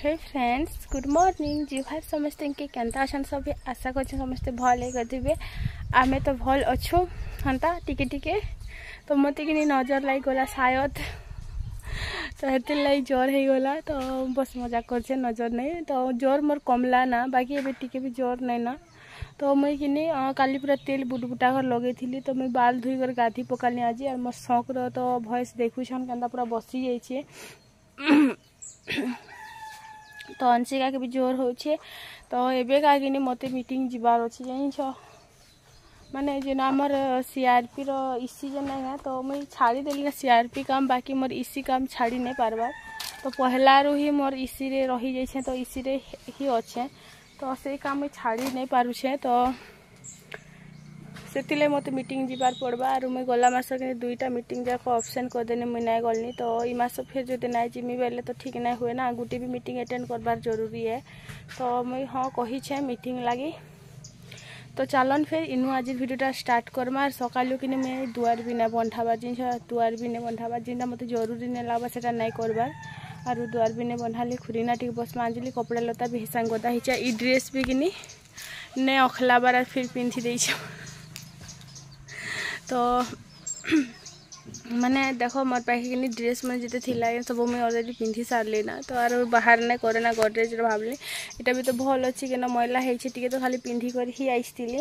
ହେ friends good morning ଯିବା ସମସ୍ତଙ୍କୁ କେନ୍ତା ଅଛନ୍ ସବେ ଆଶା କରୁଛନ୍ ସମସ୍ତେ ଭଲ୍ ହେଇ କରିଥିବେ ଆମେ ତ ଭଲ୍ ଅଛୁ ହେନ୍ତା ଟିକେ ଟିକେ ତ ମୋତେ କିନି ନଜର ଲାଗିଗଲା ସାୟଦ ତ ହେଥିର୍ଲାଗି ଜ୍ୱର ହେଇଗଲା ତ ବସ୍ ମଜା କରୁଛେ ନଜର ନାଇଁ ତ ଜ୍ୱର ମୋର କମଲା ନା ବାକି ଏବେ ଟିକେ ବି ଜ୍ୱର ନାଇଁ ନା ତ ମୁଇଁ କିନି କାଲି ପୁରା ତେଲ ବୁଟବୁଟା ଘର ଲଗେଇଥିଲି ତ ମୁଇଁ ବାଲ୍ ଧୋଇକରି ଗାଧି ପକାଲି ଆଜି ଆର୍ ମୋର ସଉଁକର ତ ଭଏସ୍ ଦେଖୁଛନ୍ କେନ୍ତା ପୁରା ବସି ଯାଇଛେ ତ ଅଂଶିକାକେ ବି ଜୋର ହଉଛେ ତ ଏବେ କାହିଁକିନି ମୋତେ ମିଟିଂ ଯିବାର ଅଛି ଜାଣିଛ ମାନେ ଯେନ୍ ଆମର ସିଆର୍ପିର ଇସି ଯେନ୍ ଆଜ୍ଞା ତ ମୁଇଁ ଛାଡ଼ିଦେଲି ନା ସିଆର୍ପି କାମ ବାକି ମୋର ଇସି କାମ ଛାଡ଼ି ନାଇଁ ପାର୍ବାର୍ ତ ପହଲାରୁ ହିଁ ମୋର ଇସିରେ ରହିଯାଇଛେ ତ ଇସିରେ ହିଁ ଅଛେ ତ ସେଇ କାମ ମୁଇଁ ଛାଡ଼ି ନାଇଁ ପାରୁଛେ ତ ସେଥିର୍ଲାଗି ମୋତେ ମିଟିଂ ଯିବାର୍ ପଡ଼୍ବା ଆରୁ ମୁଇଁ ଗଲା ମାସ କିନ୍ତୁ ଦୁଇଟା ମିଟିଂ ଯାକ ଅପସେନ୍ କରିଦେନି ମୁଇଁ ନାଇଁ ଗଲିନି ତ ଇ ମାସ ଫେର୍ ଯଦି ନାଇଁ ଯିମି ବେଲେ ତ ଠିକ୍ ନାଇଁ ହୁଏ ନା ଗୁଟେ ବି ମିଟିଂ ଆଟେଣ୍ଡ କରବାର୍ ଜରୁରୀ ଏ ତ ମୁଇଁ ହଁ କହିଛେଁ ମିଟିଂ ଲାଗି ତ ଚାଲନ୍ ଫେର୍ ଇନୁ ଆଜି ଭିଡ଼ିଓଟା ଷ୍ଟାର୍ଟ କର୍ମା ଆର୍ ସକାଳୁ କିନି ମୁଇଁ ଦୁଆର୍ ବି ନାଇଁ ବନ୍ଧାବା ଜିନିଷ ଦୁଆର୍ ବି ନାଇଁ ବନ୍ଧାବା ଯେନ୍ଟା ମୋତେ ଜରୁରୀ ନାଇଁ ଲାଗ୍ବା ସେଟା ନାଇଁ କରବାର୍ ଆରୁ ଦୁଆର୍ ବି ନାଇଁ ବନ୍ଧାଲି ଖୁରିନା ଟିକେ ବସ୍ମା ଆଞ୍ଜିଲି କପଡ଼ା ଲତା ବି ହେସାଙ୍ଗଦା ହେଇଛେ ଇ ଡ୍ରେସ୍ ବି କିନି ନାଇଁ ଅଖ୍ଲାବାର୍ ଆର୍ ଫିର୍ ପିନ୍ଧି ଦେଇଛେ ତ ମାନେ ଦେଖ ମୋର ପାଖେ କିନି ଡ୍ରେସ୍ ମାନେ ଯେତେ ଥିଲା ସବୁ ମୁଇଁ ଅଲରେଡ଼ି ପିନ୍ଧି ସାରିଲି ନା ତ ଆର ବାହାର ନାଇଁ କରେ ନା ଗଡ଼ରେଜରେ ଭାବିଲି ଏଇଟା ବି ତ ଭଲ୍ ଅଛି କେନ ମଇଲା ହେଇଛି ଟିକେ ତ ଖାଲି ପିନ୍ଧିକରି ହିଁ ଆସିଥିଲି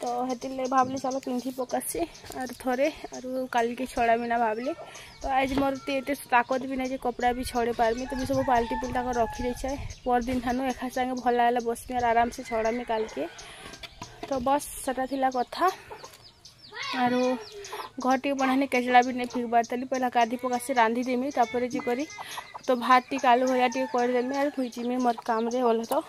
ତ ହେଥିର୍ଲାଗି ଭାବିଲି ଚାଲ ପିନ୍ଧି ପକାସି ଆର୍ ଥରେ ଆରୁ କାଲିକେ ଛଡ଼ାମି ନା ଭାବିଲି ତ ଆଜି ମୋର ଏତେ ତାକତ ବି ନାହିଁ ଯେ କପଡ଼ା ବି ଛଡ଼େଇ ପାରମି ତ ବି ସବୁ ପାଲ୍ଟି ପୁଲ୍ଟାକ ରଖିଦେଇଛେ ପରଦିନ ଠାନୁ ଏକା ସାଙ୍ଗେ ଭଲ ହେଲା ବସମି ଆର୍ ଆରାମସେ ଛଡ଼ାମି କାଲିକେ ତ ବସ୍ ସେଟା ଥିଲା କଥା आर घर टे बनाने केचड़ा भी नहीं फेकबार थी पहला गाधी पकासी रांधिदेमी तापर जी करी तो भात टी आलू भैया टे करदेमी आर भुजिमी मोर काम रे बोल तो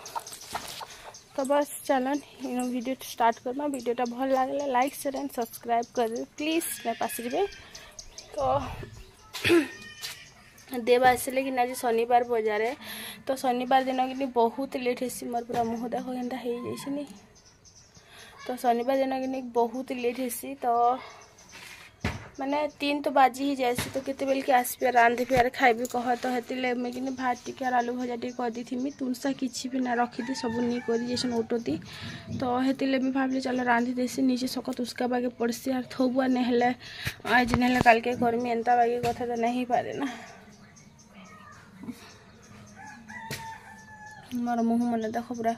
तो बस चलन इन भिडियो तो स्टार्ट करना भिडियोटा भल लगे लाइक सेयर एंड सब्सक्राइब कर प्लीज मैं पास तो देव आसिले कि आज शनिवार बजार तो शनिवार दिन कि बहुत लेट हेसी मोर पूरा मुह देख एंता हो तो शनिवार दिन कि बहुत लेट है तो मैंने तीन तो बाजी ही जाए तो कते बेल के आसपे रांधी आर खाइबी कह तो हेल्ले मुझे भात टी आलू भजा टी कर दी तुनसा किसी भी ना रखी सब नहीं कर उठती तो हेल्ले मुझे भाई चल रांधि देसी निजे सक तुस्का बागे पड़सी आर थोबुआ नहले आज ना कल के करमी एंता बागे कथा तो नहीं पारे ना ମୋର ମୁହଁ ମାନେ ଦେଖ ପୁରା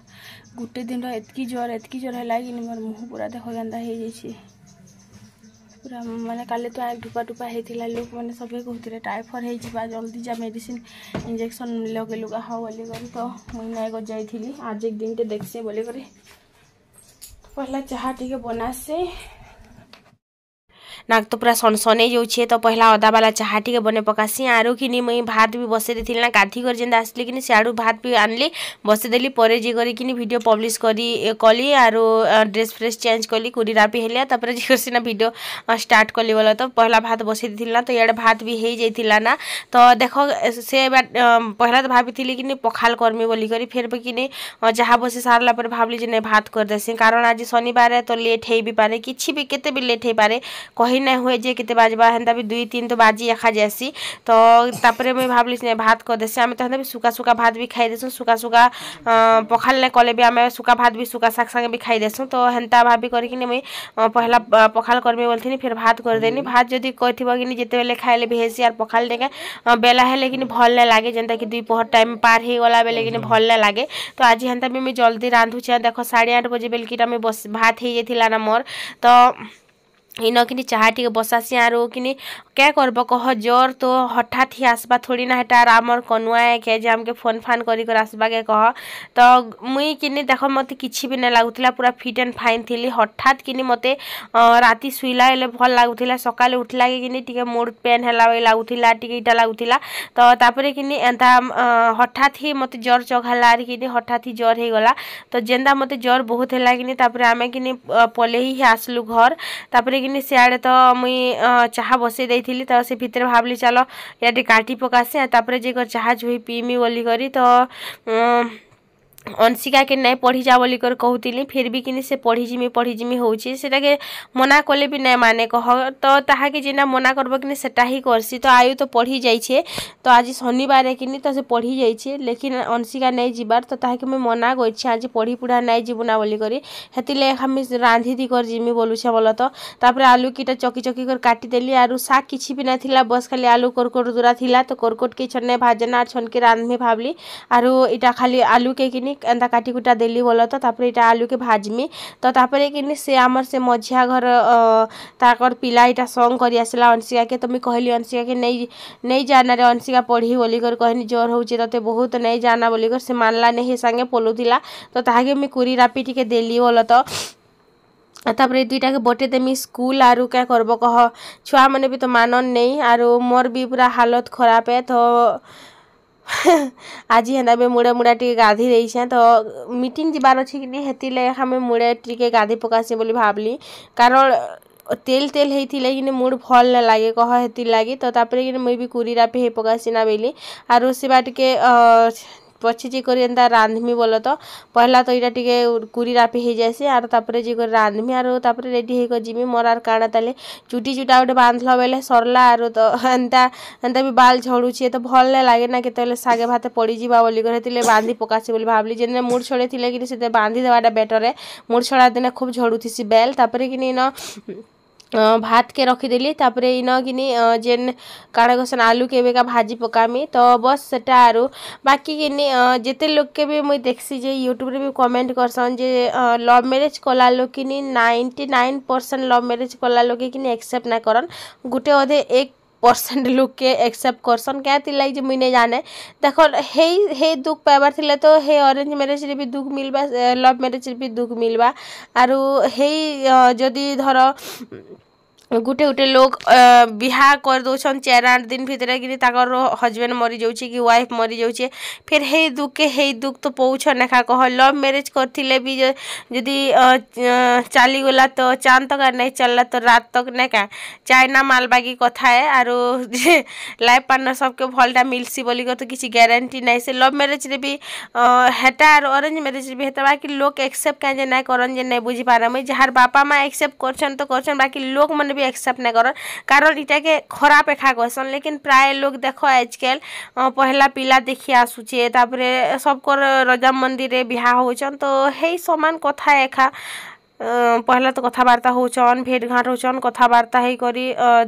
ଗୋଟେ ଦିନର ଏତିକି ଜ୍ୱର ଏତିକି ଜ୍ୱର ହେଲା କି ମୋର ମୁହଁ ପୁରା ଦେଖ କେନ୍ତା ହେଇଯାଇଛି ପୁରା ମାନେ କାଲି ତ ଢୁପା ଟୁପା ହେଇଥିଲା ଲୋକମାନେ ସଭିଏଁ କହୁଥିଲେ ଟାଇଫଏଡ୍ ହେଇଯିବା ଜଲ୍ଦି ଯା ମେଡ଼ିସିନ୍ ଇଞ୍ଜେକ୍ସନ୍ ଲଗେଇ ଲୁଗା ହଉ ବୋଲିକରି ତ ମୁଇଁ ନାଇକ ଯାଇଥିଲି ଆଜି ଦିନଟେ ଦେଖ୍ସି ବୋଲିକରି ପହିଲା ଚାହା ଟିକେ ବନାସି ନାକ୍ ତ ପୁରା ସନସନେଇ ଯାଉଛେ ତ ପହିଲା ଅଦାବାଲା ଚାହା ଟିକେ ବନେଇ ପକାସି ଆରୁ କିନି ମୁଇଁ ଭାତ ବି ବସେଇ ଦେଇଥିଲି ନା ଗାଧି କରି ଯେନ୍ତା ଆସିଲି କିନି ସିଆଡ଼ୁ ଭାତ ବି ଆଣିଲି ବସେଇଦେଲି ପରେ ଯେ କରିକିନି ଭିଡ଼ିଓ ପବ୍ଲିଶ କରି କଲି ଆରୁ ଡ୍ରେସ୍ ଫ୍ରେସ୍ ଚେଞ୍ଜ କଲି କୁଡ଼ିରା ବି ହେଲେ ତାପରେ ଯେ କରି ସିନା ଭିଡ଼ିଓ ଷ୍ଟାର୍ଟ କଲି ବୋଲେ ତ ପହିଲା ଭାତ ବସେଇ ଦେଇଥିଲି ନା ତ ଇଆଡ଼େ ଭାତ ବି ହେଇଯାଇଥିଲା ନା ତ ଦେଖ ସେ ପହିଲା ତ ଭାବିଥିଲି କିନି ପଖାଲ କର୍ମି ବୋଲିକରି ଫେର୍ ବି କିନି ଯାହା ବସି ସାରିଲା ପରେ ଭାବିଲି ଯେ ନାଇଁ ଭାତ କରିଦେସି କାରଣ ଆଜି ଶନିବାର ତ ଲେଟ୍ ହେଇ ବି ପାରେ କିଛି ବି କେତେ ବି ଲେଟ୍ ହେଇପାରେ କହି कही ना हुए जे कितने बाजबा हेन्ता भी दुई तीन तो बाजी एखा जैसी तो तापरे मुझे भाभी भात कहदेसी आम तो हेन्ता भी सुखा सुखा भात भी खाई देसुँ सुखा सुखा पखाल ना कले भी आम सुखा भात भी सुखा साग सागे भी खाई देसुँ तो हेन्ता भाभी करी मुई पहला पखाल करमी बोलती फिर भात करदेनि हम्म। भात जदि जिते बेले खाइले भी हेसी आर पखाल बेला भल ना लगे जेनता टाइम पार हो गला हम्म। भल ना लगे तो आज हेन्ता भी मुझे जल्दी रांधुचे देख साढ़े आठ बजे बेल भात हो जाइला ना मोर तो इन कि टे बसासी आर कि क्या करब कह जोर तो हठात ही आसबा थोड़ी ना हेटा आम कनुआ के जे आमके फोन फान कर आसबा कह तो मुई कि देख मत किसी भी ना लगुला पूरा फिट एंड फाइन थी हठात कि मत रात शुला हेल्ले भल लगुला सकाले उठला कि मुड पेन है लगुला इटा लगुला तो तापर कि हठात ही मत जर चघाला कि हठात ही जर हो तो जेन्दा मत जोर बहुत है कि आम कि पल ही आसलु घर तापर कि सियाड़े तो मुई चाह बसई तो से भितर भावली चल ये काटी पकासी तापर जे चाहा चुही पीमी बोलिकी तो অনসিকাকে নাই পড়ি যা বলি করে কহুতিলি ফির বি কিনি সে পড়ি যিমি পড়ি যিমি হচ্ছে সেটাকে মনা কলে বি নাই মানে কহ তো তাহাকে যে না মনা করব কিনি সেটা হি করছি তো আয়ু তো পড়ি যাইছে তো আজ শনিবারে কিনি তো সে পড়ি যাইছে লেকিন অনসিকা নাই যাবার তো তাহাকে মুই মনা করছি আজ পড়ি পুড়া নাই যাব না বলি করে সেতিলে আমি রাঁধি দি করে যিমি বলুছে বল তো তারপরে আলু কিটা চকি চকি করে কাটিদেলি আর শাক কিছু বি না লা বস খালি আলু করকট দুরা লা তো করকটকে ছনে ভাজনা আর ছনকে রাঁধমি ভাবলি আর এটা খালি আলুকে কিনি ଏନ୍ତା କାଟିକୁଟା ଦେଲି ବୋଲ ତ ତାପରେ ଇଟା ଆଲୁକେ ଭାଜମି ତ ତାପରେ କିନି ସେ ଆମର ସେ ମଝିଆ ଘର ତାଙ୍କର ପିଲା ଇଟା ସଙ୍ଗ୍ କରି ଆସିଲା ଅଂଶିକାକେ ତ ମୁଇଁ କହିଲି ଅଂଶିକାକେ ନେଇ ନେଇ ଜାନାରେ ଅଂଶିକା ପଢ଼ି ବୋଲିକରି କହିନି ଜ୍ୱର ହେଉଛି ତତେ ବହୁତ ନେଇ ଜାନା ବୋଲିକରି ସେ ମାନିଲା ନେଇ ହେ ସାଙ୍ଗେ ପଲୁଥିଲା ତ ତାହାକେ ମୁଇଁ କୁରି ରାପି ଟିକେ ଦେଲି ବୋଲ ତ ତାପରେ ଦୁଇଟାକେ ବଟେଇ ଦେମି ସ୍କୁଲ ଆରୁ କାଁ କରବ କହ ଛୁଆମାନେ ବି ତ ମାନନ୍ ନେଇ ଆରୁ ମୋର ବି ପୁରା ହାଲତ ଖରାପ ତ ଆଜି ହେନ୍ତା ବି ମୁଡ଼େ ମୁଡ଼ା ଟିକେ ଗାଧି ଦେଇଛେଁ ତ ମିଟିଂ ଯିବାର୍ ଅଛି କି ନାଇଁ ହେଥିର୍ଲାଗି ଆମେ ମୁଡ଼େ ଟିକେ ଗାଧି ପକାସି ବୋଲି ଭାବ୍ଲି କାରଣ ତେଲ୍ ତେଲ୍ ହେଇଥିଲେ କିନି ମୁଡ଼୍ ଭଲ୍ ନାଇଁ ଲାଗେ କହ ହେଥିର୍ ଲାଗି ତ ତା'ପରେ କିନି ମୁଇଁ ବି କୁରିରା ବି ହେଇ ପକାସି ନା ବେଲି ଆରୁ ସେବା ଟିକେ ପଛେ ଯେ କରି ଏନ୍ତା ରାନ୍ଧ୍ମି ବୋଲ ତ ପହିଲା ତ ଇଟା ଟିକେ କୁରି ରାପି ହେଇଯାଏସି ଆର୍ ତାପରେ ଯେ କରି ରାନ୍ଧ୍ମି ଆରୁ ତାପରେ ରେଡ଼ି ହେଇକରି ଯିମି ମୋର ଆର୍ କାଣା ତାହେଲେ ଚୁଟି ଚୁଟା ଗୋଟେ ବାନ୍ଧିଲା ବେଲେ ସରିଲା ଆରୁ ତ ଏନ୍ତା ଏନ୍ତା ବି ବାଲ୍ ଝଡ଼ୁଛି ତ ଭଲ୍ ନାଇଁ ଲାଗେ ନା କେତେବେଳେ ଶାଗେ ଭାତେ ପଡ଼ିଯିବା ବୋଲିକରି ହେଥିଲାଗି ବାନ୍ଧି ପକାସି ବୋଲି ଭାବିଲି ଯେନେ ମୁଡ଼୍ ଛଡ଼େଇ ଥିଲେ କିନି ସେତେ ବାନ୍ଧି ଦେବାଟା ବେଟର୍ ମୁଡ଼୍ ଛଡ଼ା ଦିନେ ଖୁବ୍ ଝଡ଼ୁଥିସି ବେଲ୍ ତାପରେ କିନି ନ ଭାତ୍ କେ ରଖିଦେଲି ତା'ପରେ ଇନ କିନି ଯେନ୍ କାଣା କହେସନ୍ ଆଲୁକେ ଏବେକା ଭାଜି ପକାମି ତ ବସ୍ ସେଟା ଆରୁ ବାକି କିନି ଯେତେ ଲୋକ୍କେ ବି ମୁଇଁ ଦେଖ୍ସି ଯେ ୟୁଟ୍ୟୁବ୍ରେ ବି କମେଣ୍ଟ କର୍ସନ୍ ଯେ ଲଭ୍ ମ୍ୟାରେଜ୍ କଲା ଲୋକ୍ କିନି ninety nine percent love marriage କଲା ଲୋକେ କିନି ଆକ୍ସେପ୍ଟ ନାଇଁ କରନ୍ ଗୁଟେ ଅଧେ ଏକ परसेंट लोग के एक्सेप्ट करसन क्या लगे कि मुई नहीं जाने देख हे दुख पाइबार थी तो हे अरेंज मैरेज रे भी दुख मिलवा लव मैरेज रे भी दुख मिलवा आर हे जदि धर গোটে গোটে লোক বিহা করদৌছন চার আট দিন ভিতরে কিনি তাঁর হজবেন্ড মরি যাচ্ছে কি ওয়াইফ মরি যাচ্ছে ফের হেই দুঃখকে হেই দুঃখ তো পৌঁছন একা কহ লভ ম্যারেজ করলে বি যদি চালিগলা তো চাঁদ তক আর নাই চললা তো রাত তক নাই কা চাইনা মালবাগি কথায় আর লাইফ পার্টনার সবকে ভলটা মিলসি বলি তো কিছু গ্যারেন্টি নাই সে লভ ম্যারেজরে বি হেটা আর অরেঞ্জ ম্যারেজরে বি হেতা বাকি লোক একসেপ্ট কেন যে নাই করন যে নাই বুঝি পারে মুই যাহার বাপা মা একসেপ্ট করছেন তো করছেন বাকি লোক মানে বি एक्सेप्ट नहीं कर कारण इटा के खराब एखा कहसन लेकिन प्राय लोग देख आजकल पहला पिला देखी आसुचे तापर सबकर रजा मंदिर बिहा होचन तो हे सामान कथा एखा पहला तो कथबार्ता होचन घाट होचन कथबार्ता होकर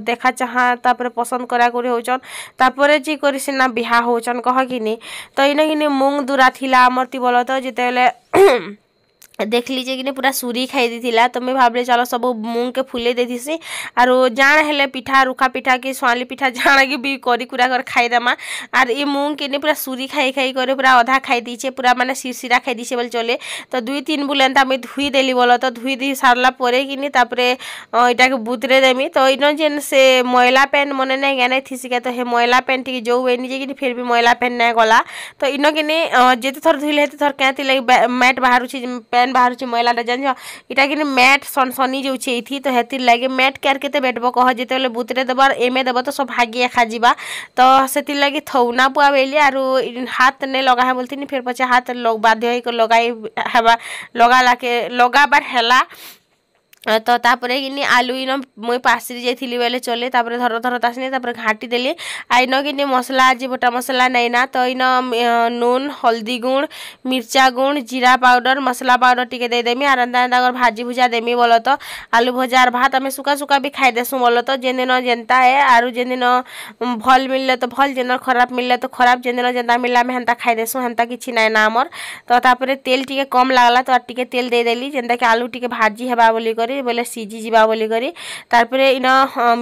देखा चाहा तापर पसंद करा कर होचन तापर जी कर सीना बिहा होचन कह कि नहीं तो इन कि मूंग दूरा थिला आमर बोल तो जिते देख लीजिए कि पूरा सूरी खाई दी थी तो मैं भावे चलो सब मुंग के फुले दे थी आर जाण हेले पिठा रुखा पिठा कि सुली पिठा जाण कि भी करी कुरा कर खाईदेमा आर ये मुँह के पूरा सूरी खाई खाई कर पूरा अधा खाई दीचे पूरा मानने सीरसीरा खाई दीचे बोले चले तो दुई तीन बुले मुझे धुई देली बोल तो धोई दी सारापर कि यहाँ के बुतरे देमी तो इन जेन से मैला पैंट मन नहीं गया नहीं थी तो मैला पैंट टी जो बनी कि फिर भी मैला पैंट नहीं गला तो इन कि जिते थर धुले थर क्या लगे मैट बाहर पैंट ଡିଜାଇନ୍ ବାହାରୁଛି ମଇଳା ଡିଜାଇନ୍ ଇଟା କିନ୍ତୁ ମ୍ୟାଟ୍ ସନସନି ଯାଉଛି ଏଇଠି ତ ହେଥିର୍ ଲାଗି ମ୍ୟାଟ୍ କ୍ୟାର୍ କେତେ ବେଟ୍ବ କହ ଯେତେବେଳେ ବୁଥରେ ଦେବ ଆର୍ ଏମ୍ଏ ଦେବ ତ ସବୁ ହାଗି ଏଖା ଯିବା ତ ସେଥିର୍ ଲାଗି ଥଉନା ପୁଆ ବେଲି ଆରୁ ହାତ୍ ନେ ଲଗା ହେବ ବୋଲିଥିନି ଫେର୍ ପଛେ ହାତ୍ ବାଧ୍ୟ ହେଇକରି ଲଗାଇ ହେବା ଲଗାଲାକେ ଲଗାବାର୍ ହେଲା तो तापर कि आलू इन मुई पासी जाइली बोले चले धर धर तासी घाटी देली आईन कि मसला आज बटा मसला नहीं ना तो इन नून हल्दी गुण मिर्चा गुण जीरा पाउडर मसला पाउडर टिके दे देमी आराम दाना भाजी भुजा देमी बोल तो आलू भजा आर भात आम सुखा सुखा भी खाईदेसू बोल तो जेन दिन जेन्ता है आर जेन दिन भल मिले तो भल जेन खराब मिले तो खराब जेन दिन जेन्ता मिले आम हेन्ता खाईदेसू हेन्ता किसी ना ना आमर तो तेल टी कम लगला तो टे तेल देदेली जेनता कि आलू टी भाजी हे बोलिकी ବୋଲେ ସିଝିଯିବା ବୋଲିକରି ତାପରେ ଇନ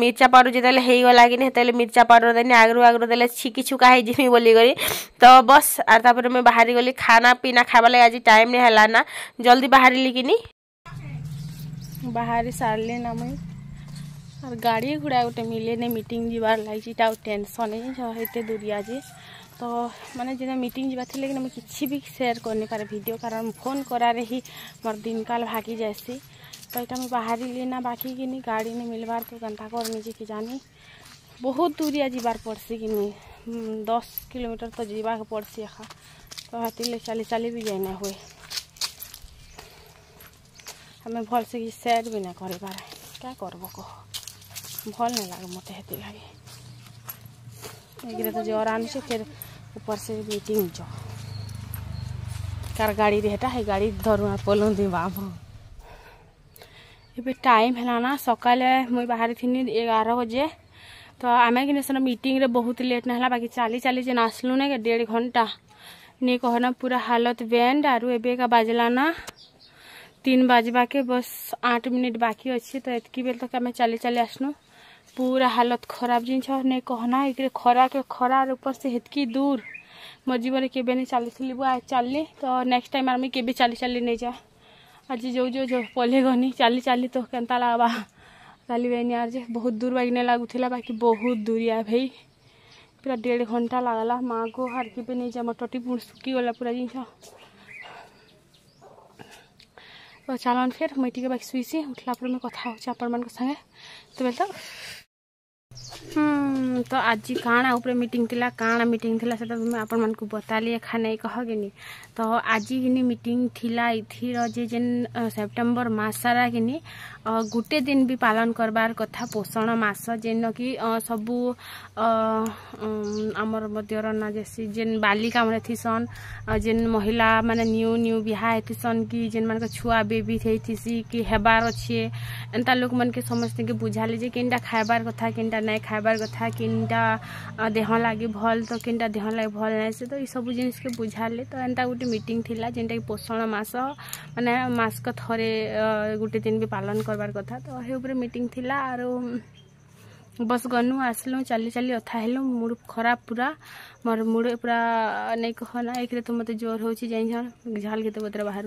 ମିର୍ଚା ପାଉଡ଼ର ଯେତେବେଳେ ହେଇଗଲା କିନି ସେତେବେଳେ ମିର୍ଚା ପାଉଡ଼ର ଦେନି ଆଗରୁ ଆଗରୁ ଦେଲେ ଛିକି ଛୁକା ହେଇଯିବି ବୋଲିକରି ତ ବସ୍ ଆର୍ ତାପରେ ମୁଇଁ ବାହାରି ଗଲି ଖାନା ପିନା ଖାଇବା ଲାଗି ଆଜି ଟାଇମ୍ ନି ହେଲା ନା ଜଲ୍ଦି ବାହାରିଲି କିନି ବାହାରି ସାରିଲି ନା ମୁଇଁ ଆର୍ ଗାଡ଼ି ଗୁଡ଼ା ଗୋଟେ ମିଲେନି ମିଟିଂ ଯିବାର ଲାଗିଛି ଏଇଟା ଆଉ ଟେନସନ୍ ହେଇଛି ଏତେ ଦୂରିଆ ଯେ ତ ମାନେ ଯେନ୍ତା ମିଟିଂ ଯିବାର ଥିଲେ କି ମୁଇଁ କିଛି ବି ସେୟାର କରିନି ପାରେ ଭିଡ଼ିଓ କାରଣ ଫୋନ୍ କରାରେ ହିଁ ମୋର ଦିନକାଲ ଭାଗି ଯାଏସି पैसा मुझे बाहर ही लेना बाकी कि नहीं गाड़ी नहीं मिलवार तो घंटा को और की जानी बहुत दूरिया जीवार पड़सी कि नहीं हम्म, दस किलोमीटर तो जीवा के पड़सी अखा तो हाथी ले चाली चाली भी जाए ना हुए हमें भल से सैर भी ना करे पारे क्या करब कह भल नहीं लगे मत हेती लगे एक तो जर आन से फिर ऊपर से मीटिंग जो कार गाड़ी रेटा है गाड़ी धरू पलू दी बाबू ଏବେ ଟାଇମ୍ ହେଲାନା ସକାଳେ ମୁଇଁ ବାହାରିଥିନି ଏଗାର ବଜେ ତ ଆମେ କିନେ ସେନ ମିଟିଂରେ ବହୁତ ଲେଟ୍ চালি ବାକି ଚାଲି ଚାଲି ଯେନ୍ দেড় ঘন্টা নিয়ে ଘଣ୍ଟା না পুরা ପୁରା ହାଲତ আর ଆରୁ ଏବେ ଏକା না তিন বাজবাকে বস আট মিনিট বাকি অছে তো এতকি বেল তো আমি চালি চালি আসলু পুরা হালত খারাপ জিনিস নেই কহনা একে খরাকে খরার উপর সে হেতকি দূর মোর জীবনে কেবে চালি চালিছিল আর চাললি তো নেক্সট টাইম আমি কেবে চালি চালি নিয়ে যা ଆଜି ଯୋଉ ଯୋଉ ଯୋଉ ପଲେଇ ଗନି ଚାଲି ଚାଲି ତ କେନ୍ତା ଲାଗ୍ବା ଚାଲି ବେନି ଆର୍ ଯେ ବହୁତ ଦୂର ବାଗିନେ ଲାଗୁଥିଲା ବାକି ବହୁତ ଦୂରିଆ ଭାଇ ପୁରା ଦେଢ଼ ଘଣ୍ଟା ଲାଗ୍ଲା ମାଆକୁ ହାରକି ବି ନେଇଛି ଆମର ଟଟି ପୁଣି ଶୁଖିଗଲା ପୁରା ଜିନିଷ ତ ଚାଲନ୍ ଫେର୍ ମୁଇଁ ଟିକେ ବାକି ଶୁଇସି ଉଠିଲା ପରେ ମୁଇଁ କଥା ହେଉଛି ଆପଣମାନଙ୍କ ସାଙ୍ଗେ ତେବେ ତ ହୁଁ ତ ଆଜି କାଣା ଉପରେ ମିଟିଂ ଥିଲା କାଣା ମିଟିଂ ଥିଲା ସେଟା ମୁଁ ଆପଣମାନଙ୍କୁ ବତାଲି ଏଖା ନେଇ କହକିନି ତ ଆଜି କିନି ମିଟିଂ ଥିଲା ଏଥିର ଯେ ଯେନ୍ ସେପ୍ଟେମ୍ବର ମାସ ସାରା କିନି ଗୋଟେ ଦିନ ବି ପାଳନ କରବାର କଥା ପୋଷଣ ମାସ ଯେନ କି ସବୁ ଆମର ମଧ୍ୟର ନା ଯେସି ଯେନ୍ ବାଲିକା ମାନେ ଥିସନ୍ ଯେନ୍ ମହିଳା ମାନେ ନ୍ୟୁ ନ୍ୟୁ ବିହା ହେଇଥିସନ୍ କି ଯେନ୍ମାନଙ୍କ ଛୁଆ ବେବି ହେଇଥିସି କି ହେବାର ଅଛେ ଏନ୍ତା ଲୋକମାନକେ ସମସ୍ତଙ୍କୁ ବୁଝାଲେ ଯେ କେନ୍ଟା ଖାଇବାର କଥା କେନ୍ଟା ନାଇଁ ଖାଇବାର କଥା କେନ୍ଟା ଦେହ ଲାଗି ଭଲ୍ ତ କେନ୍ଟା ଦେହ ଲାଗି ଭଲ୍ ନାଇଁ ସେ ତ ଏସବୁ ଜିନିଷ୍କେ ବୁଝାଲେ ତ ଏନ୍ତା ଗୋଟେ ମିଟିଂ ଥିଲା ଯେନ୍ଟାକି ପୋଷଣ ମାସ ମାନେ ମାସକ ଥରେ ଗୋଟେ ଦିନ ବି ପାଳନ କରବାର କଥା ତ ହେ ଉପରେ ମିଟିଂ ଥିଲା ଆରୁ बस गनु आसलु चली चली अथा हेलु मुड खराब पूरा मोर मुड पूरा नहीं कहना एक तो मत जोर हो जाइन झाल के तो बतरा बाहर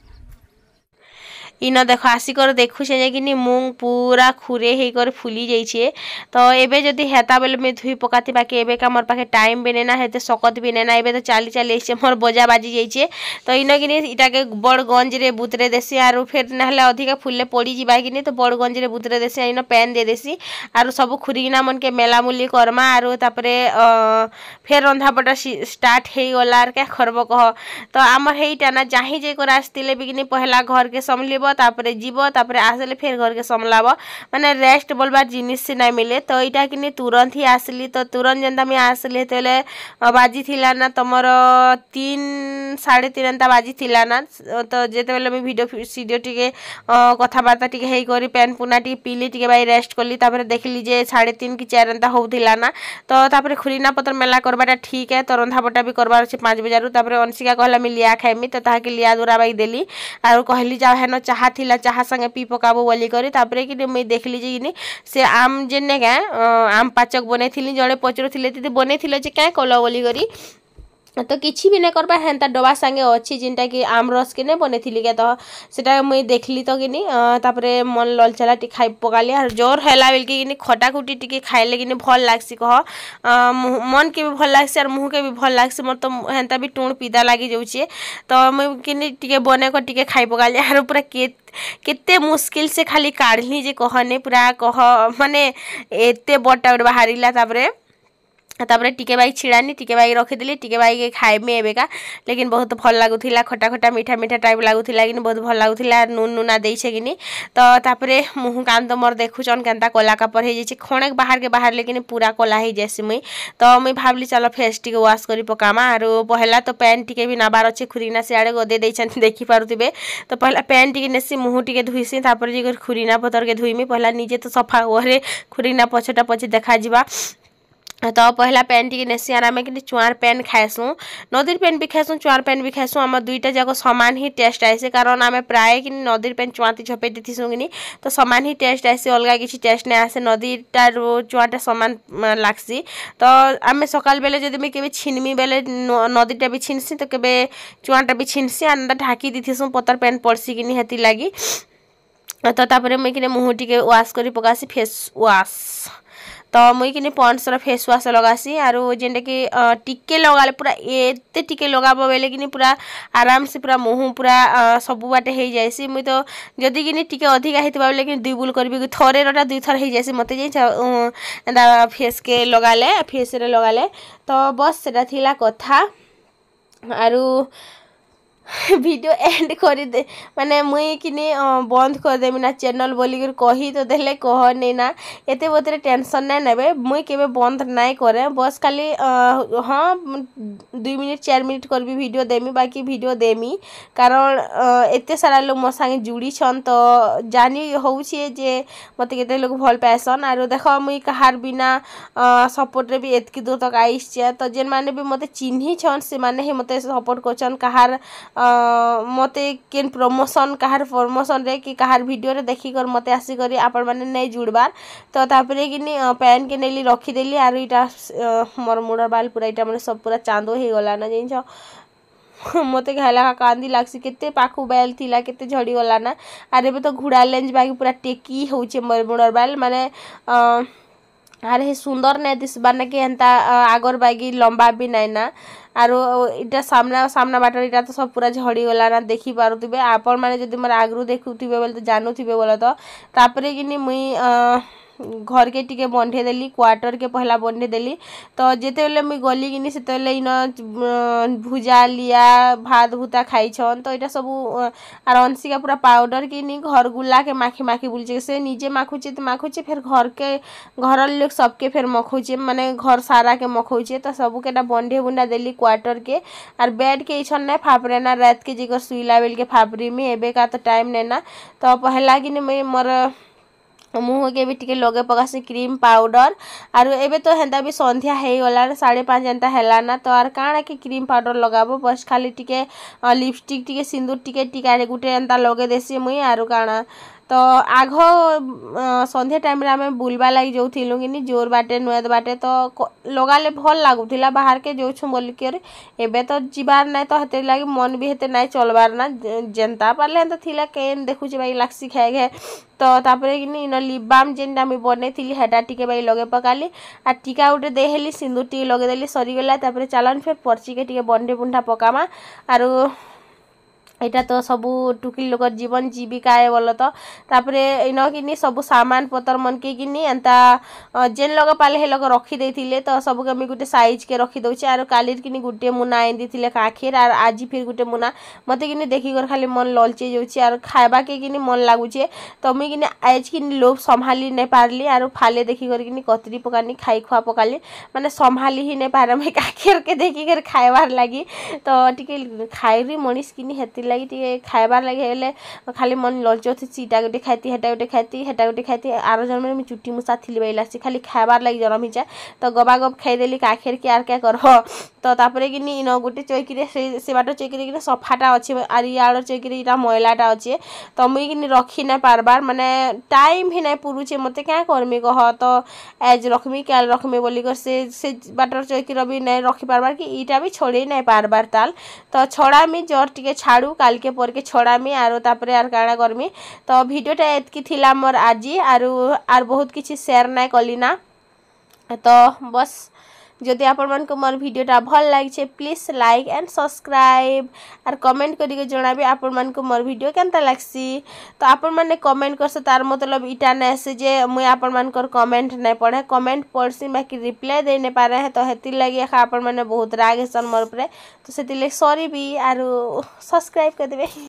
ইন দেখ আসিকর দেখুছে যাইকি মুং পুরা খুরে হইকর ফুলি যাইছে তো এবে যদি হেতা বেলে মুই ধুই পকাতি বাকি এবেকা আমার পাখে টাইম বি না হেতে শকত বি না এবে তো চালি চালি আইছে মোর বজা বাজি যাইছে তো ইন কিনি এটাকে বড় গঞ্জরে বুতরে দেশি আর ফের না হলে অধিকা ফুললে পড়ি যা কিনি তো বড় গঞ্জরে বুতরে দেসি ইন প্যান দিয়ে দেশি আর সবু খুরিকিনা মনকে মেলামুলি করমা আর তাপরে ফের রন্ধাবটা ষ্টার্ট হইগলা আর কে করব কহ তো আমার হেইটা না যাহি যে করে আসতিলে বিকিনি পহেলা ঘরকে সম্ভলিব तापर जीव ताप आसल फेर घर के संभाल मैंने रेस्ट बोलवार जिनिस ना मिले तो यहाँ कि तुरंत ही आसली तो तुरंत जेनता मुझे आसली तो बाजी ना तुम तीन साढ़े तीन एंता बाजी ना तो जिते बी मुझे सीडियो टी कथबार्ता टेकर पेन पुना टी पी टे भाई रेस्ट कली देख लीजिए साढ़े तीन कि चार एंता होता ना तो खुरीना पत्र मेला करवाटा ठीक है तो रंधा रंधापटा भी करवार अच्छे पाँच बजार अंशिका कहला मुझे लिया खाएमी तो ताकि लिया दूरा भाई देली आर कहली जाओ है चाह ଚାହା ଚାହା ସାଙ୍ଗେ ପି ପକାବ ବୋଲିକରି ତାପରେ କି ମୁଇଁ ଦେଖିଲି ଯେ କିନି ସେ ଆମ୍ ଯେନେ କାଏଁ ଆମ୍ ପାଚକ୍ ବନେଇଥିଲି ଜଣେ ପଚାରୁଥିଲେ ଦିଦି ବନେଇଥିଲ ଯେ କାଏଁ କଲ ବୋଲିକରି ତ କିଛି ବି ନାଇଁ କର୍ବା ହେନ୍ତା ଡବା ସାଙ୍ଗେ ଅଛି ଯେନ୍ଟାକି ଆମ୍ରସ୍କେ ନାଇଁ ବନେଇଥିଲି କେ ତ ସେଟା ମୁଇଁ ଦେଖିଲି ତ କିନି ତାପରେ ମନ୍ ଲଲଚଲା ଟିକେ ଖାଇ ପକାଲି ଆର୍ ଜୋର୍ ହେଲା ବେଲ୍କେ କିନି ଖଟାଖୁଟି ଟିକେ ଖାଇଲେ କିନି ଭଲ୍ ଲାଗ୍ସି କହ ମନ୍କେ ବି ଭଲ୍ ଲାଗ୍ସି ଆର୍ ମୁହଁକେ ବି ଭଲ୍ ଲାଗ୍ସି ମୋର୍ ତ ହେନ୍ତା ବି ଟୁଣ୍ ପିଦା ଲାଗି ଯାଉଛେ ତ ମୁଇଁ କିନି ଟିକେ ବନେଇକ ଟିକେ ଖାଇ ପକାଲି ଆର୍ ପୁରା କେତେ କେତେ ମୁସ୍କିଲ୍ ସେ ଖାଲି କାଢ଼ଲି ଯେ କହନି ପୁରା କହ ମାନେ ଏତେ ବଡ଼ଟା ଗୋଟେ ବାହାରିଲା ତାପରେ ତାପରେ ଟିକେ ବାଇ ଛିଡ଼ାନି ଟିକେ ବାଇ ରଖିଦେଲି ଟିକେ ବାଇ ଖାଇମି ଏବେକା ଲେକିନ ବହୁତ ଭଲ ଲାଗୁଥିଲା ଖଟା ଖଟା ମିଠା ମିଠା ଟାଇପ୍ ଲାଗୁଥିଲା କିନି ବହୁତ ଭଲ ଲାଗୁଥିଲା ନୁନ ନୁନା ଦେଇଛେ କିନି ତ ତାପରେ ମୁହଁ କାନ୍ ତ ମୋର ଦେଖୁଛନ୍ କେନ୍ତା କଲା କାପର ହେଇଯାଇଛି ଖଣେ ବାହାରକେ ବାହାରିଲେ କିନି ପୁରା କଲା ହେଇଯାଇସି ମୁଇଁ ତ ମୁଇଁ ଭାବିଲି ଚାଲ ଫେସ୍ ଟିକେ ୱାଶ୍ କରି ପକାମା ଆରୁ ପହିଲା ତ ପ୍ୟାନ୍ ଟିକେ ବି ନେବାର ଅଛି ଖୁରିନା ସିଆଡ଼େ ଗଦେଇ ଦେଇଛନ୍ତି ଦେଖିପାରୁଥିବେ ତ ପହିଲା ପ୍ୟାନ୍ ଟିକେ ନେସି ମୁହଁ ଟିକେ ଧୋଇସି ତାପରେ ଯାଇକରି ଖୁରିନା ପତରକେ ଧୋଇମି ପହିଲା ନିଜେ ତ ସଫା ଘରେ ଖୁରିନା ପଛଟା ପଛେ ଦେଖାଯିବା ତ ପହିଲା ପେନ୍ ଟିକେ ନେସି ଆର୍ ଆମେ କିନ୍ତୁ ଚୁଆଁର ପେନ୍ ଖାଏସୁଁ ନଦୀର ପେନ୍ ବି ଖାଏସୁଁ ଚୁଆଁର ପେନ୍ ବି ଖାଏସୁଁ ଆମର ଦୁଇଟା ଯାକ ସମାନ ହିଁ ଟେଷ୍ଟ ଆଇସି କାରଣ ଆମେ ପ୍ରାୟ କି ନଦୀର ପେନ୍ ଚୁଆଁତି ଛପେଇ ଦେଇଥିସୁଁ କିନି ତ ସମାନ ହିଁ ଟେଷ୍ଟ ଆଇସି ଅଲଗା କିଛି ଟେଷ୍ଟ ନାଇଁ ଆସେ ନଦୀଟାରୁ ଚୁଆଁଟା ସମାନ ଲାଗ୍ସି ତ ଆମେ ସକାଳ ବେଲେ ଯଦି ମୁଇଁ କେବେ ଛିନ୍ମି ବେଲେ ନଦୀଟା ବି ଛିନ୍ସି ତ କେବେ ଚୁଆଁଟା ବି ଛିନ୍ସି ଆନ୍ତା ଢାକି ଦେଇଥିସୁଁ ପତର ପେନ୍ ପଡ଼୍ସି କିନି ହେଥିର୍ ଲାଗି ତ ତାପରେ ମୁଇଁ କିନେ ମୁହଁ ଟିକେ ୱାଶ୍ କରି ପକାସି ଫେସ୍ ୱାଶ୍ ତ ମୁଇଁ କିନି ପଣ୍ଡସ୍ର ଫେସ୍ ୱାଶ୍ ଲଗାସି ଆରୁ ଯେନ୍ଟାକି ଟିକେ ଲଗାଲେ ପୁରା ଏତେ ଟିକେ ଲଗାବ ବେଲେ କିନି ପୁରା ଆରାମସେ ପୁରା ମୁହଁ ପୁରା ସବୁ ବାଟେ ହେଇଯାଇସି ମୁଇଁ ତ ଯଦି କିନି ଟିକେ ଅଧିକା ହେଇଥିବା ବେଲେ କିନି ଦୁଇ ବୁଲ୍ କରିବି ଥରେ ରଟା ଦୁଇ ଥର ହେଇଯାଇସି ମୋତେ ଯାଇ ଏନ୍ତା ଫେସ୍କେ ଲଗାଲେ ଫେସ୍ରେ ଲଗାଲେ ତ ବସ୍ ସେଟା ଥିଲା କଥା ଆରୁ ভিডিও এন্ড করে মানে মুই কিনি বন্ধ করেদেবি না চ্যানেল বলিকি কহি তো দেলে কহনি না এতে বোধে টেনশন নাই নেবে মুই কেবে বন্ধ নাই করে বস খালি হ্যাঁ দুই মিনিট চার মিনিট করবি ভিডিও দেমি বাকি ভিডিও দেমি কারণ এতে সারা লোক মো সাথে জুড়িছন তো জানি হচ্ছে যে মতো কেতে লোক ভাল পাইছন আর দেখ মুই কাহার বিনা সপোর্টরে বি এতকি দূর তক আইসছে তো যে মানে বি মতো চিহ্নিছন সে মানে হি মতো সপোর্ট করছন কাহার ମୋତେ କେନ୍ ପ୍ରମୋସନ୍ କାହାର ପ୍ରମୋସନ୍ରେ କି କାହାର ଭିଡ଼ିଓରେ ଦେଖିକରି ମୋତେ ଆସିକରି ଆପଣମାନେ ନେଇ ଜୁଡ଼ବାର୍ ତ ତାପରେ କିନି ପେନ୍କେ ନେଲି ରଖିଦେଲି ଆରୁ ଇଟା ମୋର ମୁଣ୍ଡ ବାଲ୍ ପୁରା ଇଟା ମାନେ ସବୁ ପୁରା ଚାନ୍ଦ ହେଇଗଲାନ ଜାଣିଛ ମୋତେ ଘାଇଲା କାନ୍ଦି ଲାଗ୍ସି କେତେ ପାଖୁ ବାଲ୍ ଥିଲା କେତେ ଝଡ଼ିଗଲା ନା ଆର୍ ଏବେ ତ ଘୁଡ଼ା ଲେନ୍ସ ବାକି ପୁରା ଟେକି ହେଉଛେ ମୋର ମୁଣ୍ଡର ବାଲ୍ ମାନେ ଆର୍ ହେ ସୁନ୍ଦର ନାଇଁ ଦିଶବାର୍ ନାକି ହେନ୍ତା ଆଗର ବାଗି ଲମ୍ବା ବି ନାଇଁ ନା ଆରୁ ଇଟା ସାମ୍ନା ସାମ୍ନା ବାଟରେ ଇଟା ତ ସବ୍ ପୁରା ଝଡ଼ିଗଲାନା ଦେଖିପାରୁଥିବେ ଆପଣମାନେ ଯଦି ମୋର ଆଗରୁ ଦେଖୁଥିବେ ବୋଲେ ତ ଜାନୁଥିବେ ବୋଲେ ତ ତାପରେ କିନି ମୁଇଁ ঘরকে টিকে বন্ধে দেলি কোয়ার্টরকে পহলা বন্ধে দেলি তো যেতবেলে মুই গলি কিনি সেতবেলে ইন ভুজা লিয়া ভাত ভুতা খাইছন তো এটা সবু আর অনসিকা পুরা পাউডর কিনি ঘরগুলাকে মাখি মাখি বুলছে সে নিজে মাখুছে তো মাখুছে ফের ঘরকে ঘরের লোক সবকে ফের মখুছে মানে ঘর সারাকে মখুছে তো সবুকে এটা বন্ধে বুন্ডা দেলি কোয়ার্টরকে আর বেডকে এইছন নাই ফাপরে না রাতকে যেকর শুইলা বেলকে ফাপরিমি এবেকা তো টাইম নেই না তো পহলা কিনি মুই মোর তো মুহওকে বিটিকে লগে পগাছে ক্রিম পাউডার আর এবে তো হেন্দাবি সন্ধ্যা হেই গলার 5.5 ঘন্টা হেলা না তো আর কানে কি ক্রিম পাউডার লাগাবো বস্ খালি টিকে আর লিপস্টিক টিকে সিঁদুর টিকে টিকারে গুটে আনতা লগে দেছি মুই আর কানে ତ ଆଘ ସନ୍ଧ୍ୟା ଟାଇମ୍ରେ ଆମେ ବୁଲ୍ବା ଲାଗି ଯାଉଥିଲୁ କିନି ଜୋର୍ ବାଟେ ନୁଆଦ ବାଟେ ତ ଲଗାଲେ ଭଲ୍ ଲାଗୁଥିଲା ବାହାର୍କେ ଯଉଛୁଁ ବୋଲିକରି ଏବେ ତ ଯିବାର୍ ନାଇଁ ତ ହେଥିର୍ ଲାଗି ମନ୍ ବି ହେତେ ନାଇଁ ଚଲ୍ବାର୍ ନା ଯେନ୍ତା ପାର୍ଲେ ହେନ୍ତା ଥିଲା କେନ୍ ଦେଖୁଛେ ବାକି ଲାଗ୍ସି ଖାଏ ଖାଏ ତ ତା'ପରେ କିନି ଇନ ଲିପ୍ ବାମ୍ ଯେନ୍ଟା ମୁଇଁ ବନେଇଥିଲି ହେଟା ଟିକେ ବାକି ଲଗେଇ ପକାଲି ଆର୍ ଟୀକା ଗୁଟେ ଦେଇହେଲି ସିନ୍ଦୁର୍ ଟିକେ ଲଗେଇଦେଲି ସରିଗଲା ତା'ପରେ ଚାଲନ୍ ଫେର୍ ପର୍ଚିକେ ଟିକେ ବଣ୍ଡି ବୁଣ୍ଡା ପକାମା ଆରୁ ଏଇଟା ତ ସବୁ ଟୁକିଲ୍ ଲୋକର୍ ଜୀବନ୍ ଜୀବିକା ଏ ବଲ ତ ତା'ପରେ ଇନ କିନି ସବୁ ସାମାନ୍ ପତର୍ ମନ୍କେ କିନି ଏନ୍ତା ଯେନ୍ ଲୋକ ପାଲେ ହେ ଲୋକ ରଖିଦେଇଥିଲେ ତ ସବୁକେ ମୁଇଁ ଗୁଟେ ସାଇଜ୍କେ ରଖିଦେଉଛେ ଆରୁ କାଲିର୍ କିନି ଗୁଟେ ମୁନା ଆଣିଦେଇଥିଲେ କାଁଖିର୍ ଆର୍ ଆଜି ଫିର୍ ଗୁଟେ ମୁନା ମୋତେ କିନି ଦେଖିକରି ଖାଲି ମନ୍ ଲଲ୍ଚେଇ ଯାଉଛେ ଆରୁ ଖାଏବାକେ କିନି ମନ୍ ଲାଗୁଛେ ତ ମୁଇଁ କିନି ଆଏଜ୍ କିନି ଲୋଭ୍ ସମ୍ଭାଲି ନାଇଁ ପାର୍ଲି ଆରୁ ଫାଲେ ଦେଖିକରି କିନି କତରି ପକାନି ଖାଇ ଖୁଆ ପକାଲି ମାନେ ସମ୍ଭାଲି ହିଁ ନାଇଁ ପାରେ ମୁଇଁ କାଁଖିର୍କେ ଦେଖିକରି ଖାଏବାର୍ ଲାଗି ତ ଟିକେ ଖାଇରି ମଣିଷ୍ କିନି ହେଥିର୍ ଲାଗି ଟିକେ ଖାଇବାର୍ ଲାଗି ହେଲେ ଖାଲି ମନ୍ ଲଜ ଥିସି ଇଟା ଗୋଟେ ଖାଇତି ହେଟା ଗୋଟେ ଖାଇତି ହେଟା ଗୋଟେ ଖାଇତି ଆର ଜନ୍ମରେ ମୁଇଁ ଚୁଟି ମୂଷା ଥିଲି ବୋଇଲା ସେ ଖାଲି ଖାଇବାର୍ ଲାଗି ଜନ୍ମ ହେଇଛେ ତ ଗବାଗପ୍ ଖାଇଦେଲି କାଖେର୍ କି ଆର୍ କେ କର୍ହ ତ ତାପରେ କିନି ଇନ ଗୋଟେ ଚୌକିରେ ସେ ସେ ବାଟ ଚୌକିରେ କିନି ସଫାଟା ଅଛି ଆର୍ ଇଆଡ଼ ଚୌକିରେ ଇଟା ମଇଲାଟା ଅଛେ ତ ମୁଇଁ କିନି ରଖି ନାଇଁ ପାର୍ବାର୍ ମାନେ ଟାଇମ୍ ହିଁ ନାଇଁ ପୁରୁଛେ ମତେ କାଁ କର୍ମି କହ ତ ଏଜ୍ ରଖ୍ମି କାଲ୍ ରଖ୍ମି ବୋଲିକରି ସେ ସେ ବାଟର ଚୌକିର ବି ନାଇଁ ରଖିପାର୍ବାର୍ କି ଇଟା ବି ଛଡ଼େଇ ନାଇଁ ପାର୍ବାର୍ ତାଲ୍ ତ ଛଡ଼ାମି ଜର୍ ଟିକେ ଛାଡ଼ୁ কালকে পরকে ছড়ামি আর তারপরে আর কাଣା করমি তো ভিডিওটা এতকি লা মোর আজি আর আর বহুত কিছু শেয়ার নাই কলি না তো বস ଯଦି ଆପଣମାନଙ୍କୁ ମୋର ଭିଡ଼ିଓଟା ଭଲ ଲାଗିଛେ ପ୍ଲିଜ୍ ଲାଇକ୍ ଆଣ୍ଡ ସବସ୍କ୍ରାଇବ୍ ଆର୍ କମେଣ୍ଟ କରିକି ଜଣାବେ ଆପଣମାନଙ୍କୁ ମୋର ଭିଡ଼ିଓ କେନ୍ତା ଲାଗ୍ସି ତ ଆପଣମାନେ କମେଣ୍ଟ କରସେ ତାର ମତଲବ ଇଟା ନାଇଁ ଆସେ ଯେ ମୁଇଁ ଆପଣମାନଙ୍କର କମେଣ୍ଟ ନାଇଁ ପଢ଼େ କମେଣ୍ଟ ପଢ଼ସି ବାକି ରିପ୍ଲାଏ ଦେଇ ନାଇଁ ପାରେ ତ ହେଥିର୍ଲାଗି ଏକା ଆପଣମାନେ ବହୁତ ରାଗ ହେସନ୍ ମୋର ଉପରେ ତ ସେଥିର୍ଲାଗି ସରି ବି ଆରୁ ସବସ୍କ୍ରାଇବ୍ କରିଦେବେ